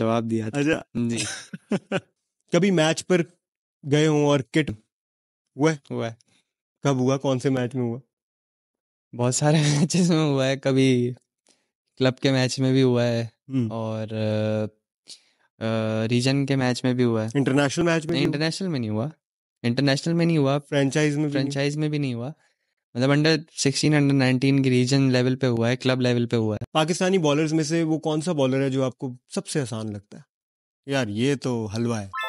जवाब दिया था अच्छा जी कभी मैच पर गए हों और किट हुआ हुआ है कब हुआ कौन से मैच में हुआ बहुत सारे मैचेस में हुआ है कभी क्लब के मैच में भी हुआ है हम्म। और रीजन के मैच में भी हुआ है इंटरनेशनल मैच में इंटरनेशनल में नहीं हुआ इंटरनेशनल में नहीं हुआ फ्रेंचाइज में फ्रेंचाइज में भी नहीं हुआ मतलब अंडर सिक्सटीन अंडर नाइनटीन की रीजन लेवल पे हुआ है क्लब लेवल पे हुआ है पाकिस्तानी बॉलर्स में से वो कौन सा बॉलर है जो आपको सबसे आसान लगता है यार ये तो हलवा है